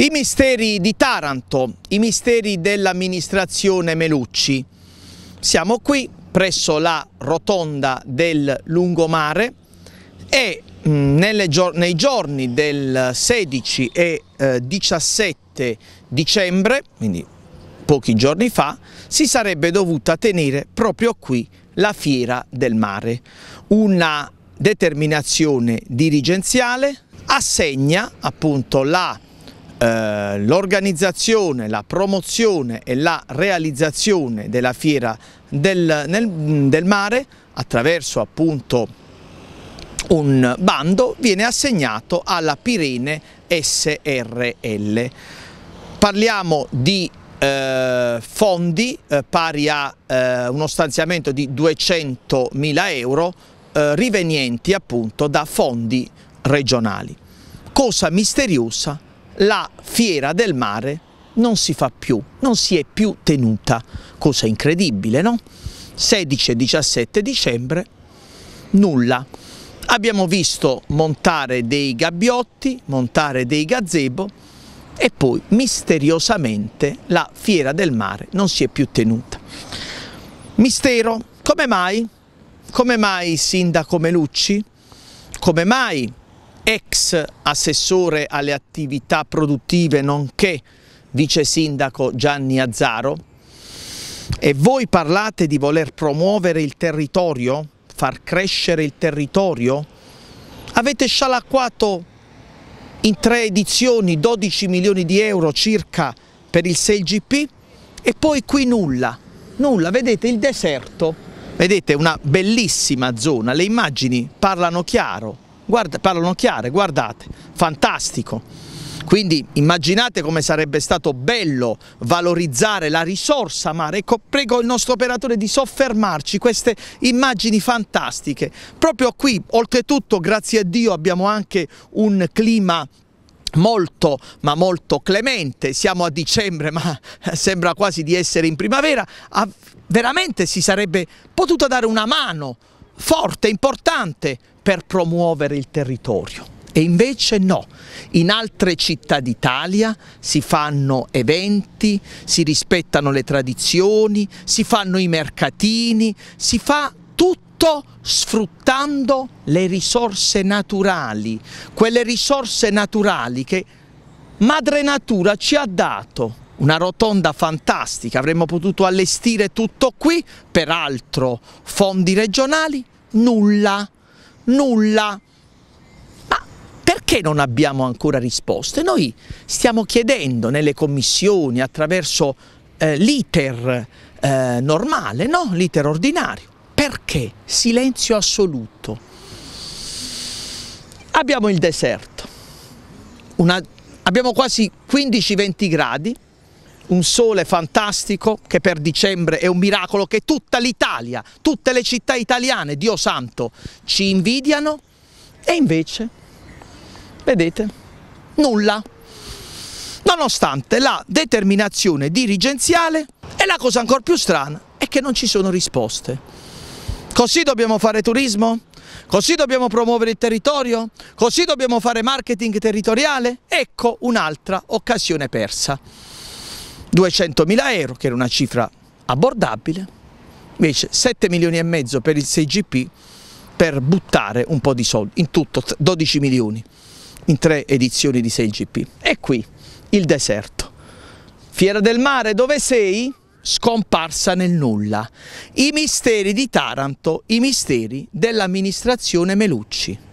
I misteri di Taranto, i misteri dell'amministrazione Melucci. Siamo qui presso la rotonda del lungomare e mm, gior nei giorni del 16 e eh, 17 dicembre, quindi pochi giorni fa, si sarebbe dovuta tenere proprio qui la Fiera del Mare. Una determinazione dirigenziale assegna appunto la eh, l'organizzazione, la promozione e la realizzazione della fiera del, nel, del mare attraverso appunto un bando viene assegnato alla Pirene SRL. Parliamo di eh, fondi eh, pari a eh, uno stanziamento di 200 mila euro eh, rivenienti appunto da fondi regionali. Cosa misteriosa la fiera del mare non si fa più, non si è più tenuta, cosa incredibile, no? 16 e 17 dicembre, nulla. Abbiamo visto montare dei gabbiotti, montare dei gazebo e poi misteriosamente la fiera del mare non si è più tenuta. Mistero, come mai? Come mai Sindaco Melucci? Come mai ex assessore alle attività produttive nonché vice sindaco Gianni Azzaro e voi parlate di voler promuovere il territorio, far crescere il territorio? Avete scialacquato in tre edizioni 12 milioni di euro circa per il 6GP e poi qui nulla, nulla, vedete il deserto, vedete una bellissima zona, le immagini parlano chiaro, Guarda, parlano chiare, guardate, fantastico. Quindi immaginate come sarebbe stato bello valorizzare la risorsa mare. Ecco, prego il nostro operatore di soffermarci queste immagini fantastiche. Proprio qui, oltretutto, grazie a Dio, abbiamo anche un clima molto ma molto clemente, siamo a dicembre ma sembra quasi di essere in primavera, veramente si sarebbe potuta dare una mano forte, importante per promuovere il territorio. E invece no, in altre città d'Italia si fanno eventi, si rispettano le tradizioni, si fanno i mercatini, si fa tutto sfruttando le risorse naturali, quelle risorse naturali che madre natura ci ha dato. Una rotonda fantastica, avremmo potuto allestire tutto qui, peraltro fondi regionali, nulla nulla. Ma perché non abbiamo ancora risposte? Noi stiamo chiedendo nelle commissioni attraverso eh, l'iter eh, normale, no? l'iter ordinario. Perché? Silenzio assoluto. Abbiamo il deserto, Una, abbiamo quasi 15-20 gradi, un sole fantastico che per dicembre è un miracolo che tutta l'Italia, tutte le città italiane, Dio santo, ci invidiano e invece, vedete, nulla. Nonostante la determinazione dirigenziale e la cosa ancora più strana è che non ci sono risposte. Così dobbiamo fare turismo? Così dobbiamo promuovere il territorio? Così dobbiamo fare marketing territoriale? Ecco un'altra occasione persa. 200.000 euro, che era una cifra abbordabile, invece 7 milioni e mezzo per il 6GP per buttare un po' di soldi, in tutto 12 milioni in tre edizioni di 6GP. E qui il deserto. Fiera del Mare, dove sei? Scomparsa nel nulla. I misteri di Taranto, i misteri dell'amministrazione Melucci.